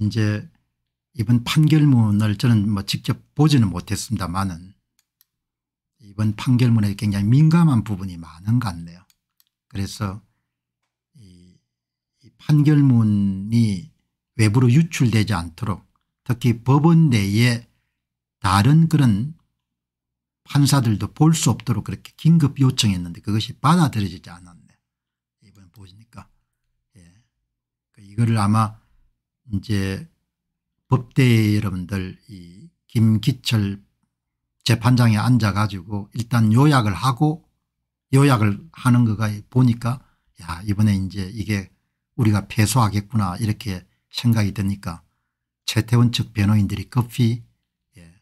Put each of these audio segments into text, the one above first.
이제 이번 판결문을 저는 뭐 직접 보지는 못했습니다만은 이번 판결문에 굉장히 민감한 부분이 많은 것 같네요. 그래서 이, 판결문이 외부로 유출되지 않도록 특히 법원 내에 다른 그런 판사들도 볼 수 없도록 그렇게 긴급 요청했는데 그것이 받아들여지지 않았네. 이번 보시니까. 예. 그 이거를 아마 이제 법대 여러분들 이 김기철 재판장에 앉아 가지고 일단 요약을 하고 요약을 하는 거가 보니까 야 이번에 이제 이게 우리가 패소하겠구나 이렇게 생각이 드니까 최태원 측 변호인들이 급히 예,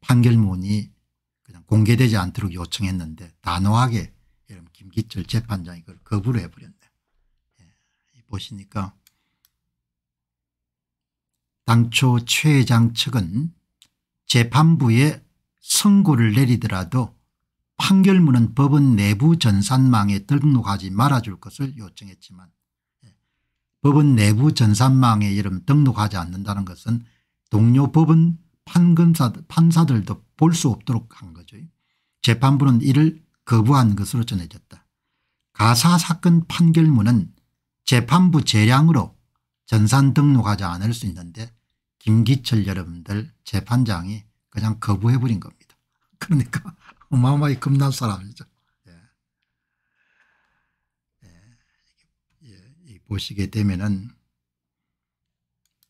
판결문이 그냥 공개되지 않도록 요청했는데 단호하게 여러분 김기철 재판장이 그걸 거부를 해버렸네. 예, 보시니까 당초 최 회장 측은 재판부에 선고를 내리더라도 판결문은 법원 내부 전산망에 등록하지 말아줄 것을 요청했지만 예, 법원 내부 전산망에 이름 등록하지 않는다는 것은 동료 법원 판검사, 판사들도 볼 수 없도록 한 거죠. 재판부는 이를 거부한 것으로 전해졌다. 가사 사건 판결문은 재판부 재량으로 전산 등록하지 않을 수 있는데 김기철 여러분들 재판장이 그냥 거부해버린 겁니다. 그러니까 어마어마히 겁난 사람이죠. 예. 예. 예 보시게 되면은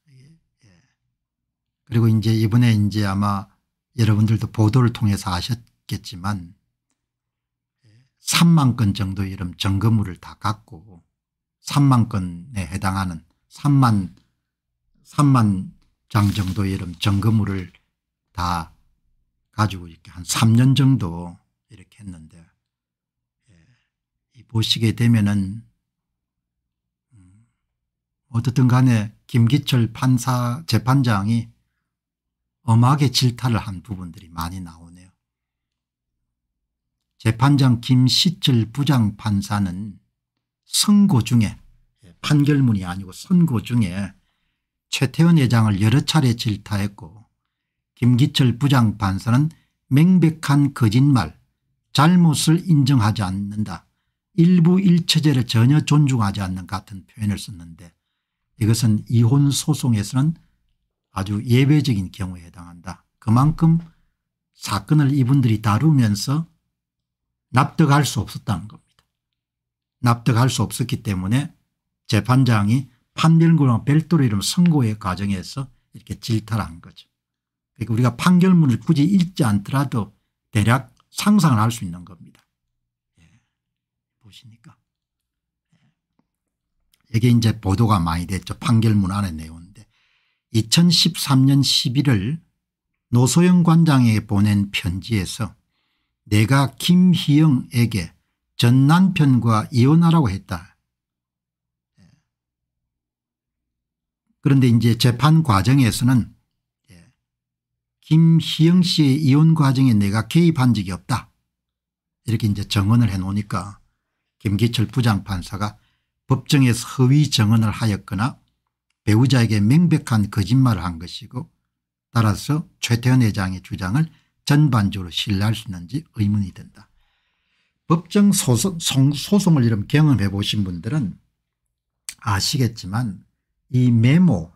예. 그리고 이제 이번에 이제 아마 여러분들도 보도를 통해서 아셨겠지만 3만 예, 건 정도 이런 점거물을 다 갖고 3만 건에 해당하는 3만 3만 장정도 이름 점거물을 다 가지고 이렇게 한 3년 정도 이렇게 했는데 예, 보시게 되면은 음, 어떻든 간에 김기철 판사 재판장이 엄하게 질타를 한 부분들이 많이 나오네요. 재판장 김시철 부장판사는 선고 중에 예, 판결문이 아니고 선고 중에 최태원 회장을 여러 차례 질타했고 김기철 부장 판사는 맹백한 거짓말 잘못을 인정하지 않는다 일부 일체제를 전혀 존중하지 않는 같은 표현을 썼는데 이것은 이혼 소송에서는 아주 예외적인 경우에 해당한다. 그만큼 사건을 이분들이 다루면서 납득할 수 없었다는 겁니다. 납득할 수 없었기 때문에 재판장이 판결문과 별도로 이런 선고의 과정에서 이렇게 질타한 를 거죠. 그러니까 우리가 판결문을 굳이 읽지 않더라도 대략 상상을 할 수 있는 겁니다. 예. 보시니까. 예. 이게 이제 보도가 많이 됐죠. 판결문 안에 내용인데 2013년 11월 노소영 관장에게 보낸 편지에서 내가 김희영에게 전 남편과 이혼하라고 했다. 그런데 이제 재판 과정에서는 예, 김희영 씨의 이혼 과정에 내가 개입한 적이 없다. 이렇게 이제 정언을 해놓으니까 김기철 부장판사가 법정에서 허위 정언을 하였거나 배우자에게 명백한 거짓말을 한 것이고 따라서 최태원 회장의 주장을 전반적으로 신뢰할 수 있는지 의문이 된다. 법정 소송, 소송을 이런 경험해 보신 분들은 아시겠지만 이 메모,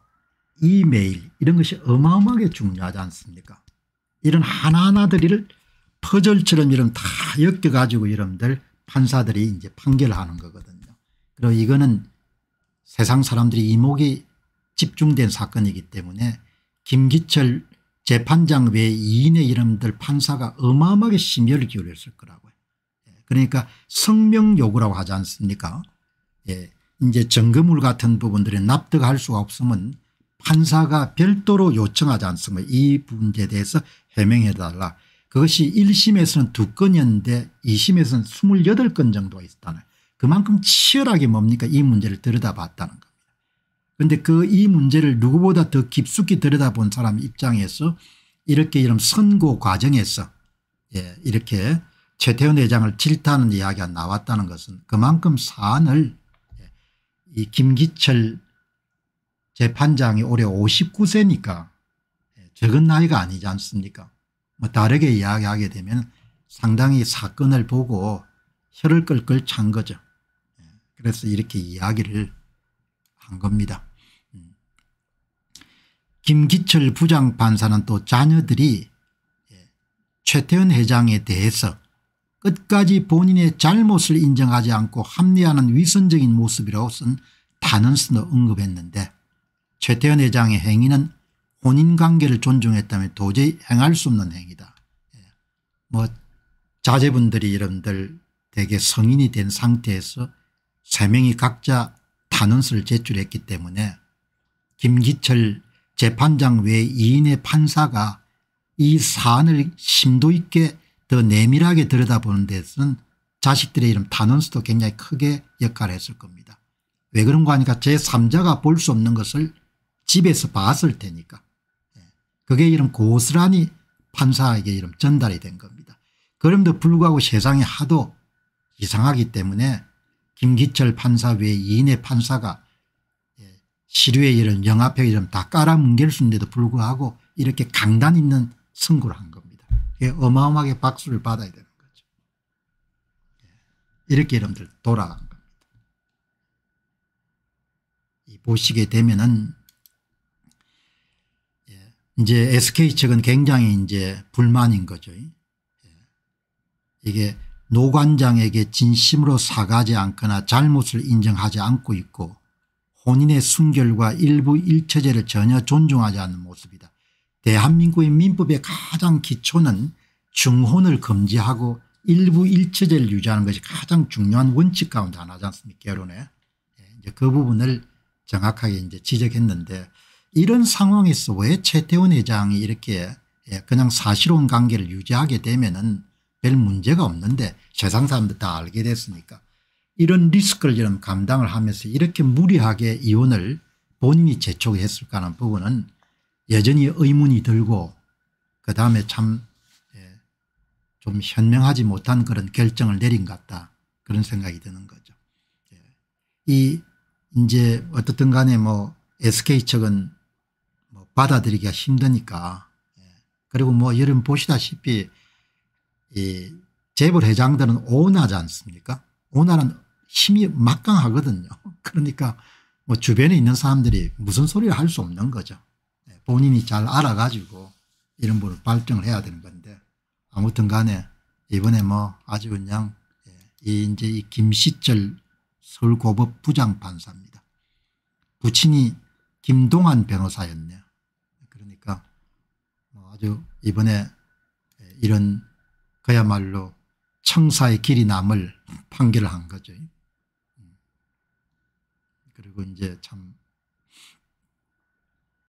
이메일 이런 것이 어마어마하게 중요하지 않습니까 이런 하나하나들을 퍼즐처럼 이런 다 엮여 가지고 여러분들 판사들이 이제 판결하는 거거든요. 그리고 이거는 세상 사람들이 이목이 집중된 사건이기 때문에 김기철 재판장 외 2인의 이름들 판사가 어마어마하게 심혈을 기울였을 거라고요. 예, 그러니까 성명 요구라고 하지 않습니까 예. 이제 증거물 같은 부분들이 납득할 수가 없으면 판사가 별도로 요청하지 않습니다. 이 문제에 대해서 해명해 달라. 그것이 1심에서는 두건이었는데 2심에서는 28건 정도가 있었다는 그만큼 치열하게 뭡니까 이 문제를 들여다봤다는 겁니다. 그런데 그 이 문제를 누구보다 더 깊숙이 들여다본 사람 입장에서 이렇게 이런 선고 과정에서 예, 이렇게 최태원 회장을 질타하는 이야기가 나왔다는 것은 그만큼 사안을 이 김기철 재판장이 올해 59세니까 적은 나이가 아니지 않습니까 뭐 다르게 이야기하게 되면 상당히 사건을 보고 혀를 끌끌 찬 거죠. 그래서 이렇게 이야기를 한 겁니다. 김기철 부장판사는 또 자녀들이 최태원 회장에 대해서 끝까지 본인의 잘못을 인정하지 않고 합리하는 화 위선적인 모습이라고선 단언스너 언급했는데 최태현 회장의 행위는 혼인관계를 존중했다면 도저히 행할 수 없는 행위다. 예. 뭐 자제분들이 여러분들 대개 성인이 된 상태에서 세 명이 각자 탄원서를 제출했기 때문에 김기철 재판장 외 2인의 판사가 이 사안을 심도 있게 더 내밀하게 들여다보는 데서는 자식들의 이름 단원수도 굉장히 크게 역할을 했을 겁니다. 왜 그런가 하니까 제3자가 볼 수 없는 것을 집에서 봤을 테니까 예. 그게 이런 고스란히 판사에게 이름 전달이 된 겁니다. 그럼에도 불구하고 세상이 하도 이상하기 때문에 김기철 판사 외에 이인의 판사가 예, 시류의 이름 영화표 이름 다 깔아뭉갤 수 있는데도 불구하고 이렇게 강단 있는 선고를 한 겁니다. 예, 어마어마하게 박수를 받아야 되는 거죠. 예. 이렇게 여러분들 돌아간 겁니다. 보시게 되면은 예, 이제 SK 측은 굉장히 이제 불만인 거죠. 이게 노관장에게 진심으로 사과하지 않거나 잘못을 인정하지 않고 있고 혼인의 순결과 일부 일처제를 전혀 존중하지 않는 모습이다. 대한민국의 민법의 가장 기초는 중혼을 금지하고 일부 일체제를 유지하는 것이 가장 중요한 원칙 가운데 하나지 않습니까 결혼에 예, 이제 그 부분을 정확하게 이제 지적했는데 이런 상황에서 왜 최태원 회장이 이렇게 예, 그냥 사실혼 관계를 유지하게 되면은 별 문제가 없는데 세상 사람들 다 알게 됐으니까 이런 리스크를 이런 감당을 하면서 이렇게 무리하게 이혼을 본인이 재촉했을까 하는 부분은 여전히 의문이 들고 그 다음에 참좀 예, 현명하지 못한 그런 결정을 내린 것 같다 그런 생각이 드는 거죠. 예. 이 이제 어떻든 간에 뭐 SK 측은 뭐 받아들이기가 힘드니까 예. 그리고 뭐 여러분 보시다시피 이 재벌 회장들은 오나지 않습니까 오나는 힘이 막강하거든요. 그러니까 뭐 주변에 있는 사람들이 무슨 소리를 할 수 없는 거죠. 본인이 잘 알아가지고 이런 부분을 발전을 해야 되는 건데 아무튼 간에 이번에 뭐 아주 그냥 예, 이 이제 이 김시철 서울고법 부장판사입니다. 부친이 김동환 변호사였네요. 그러니까 뭐 아주 이번에 예, 이런 그야말로 청사의 길이 남을 판결을 한 거죠. 음. 그리고 이제 참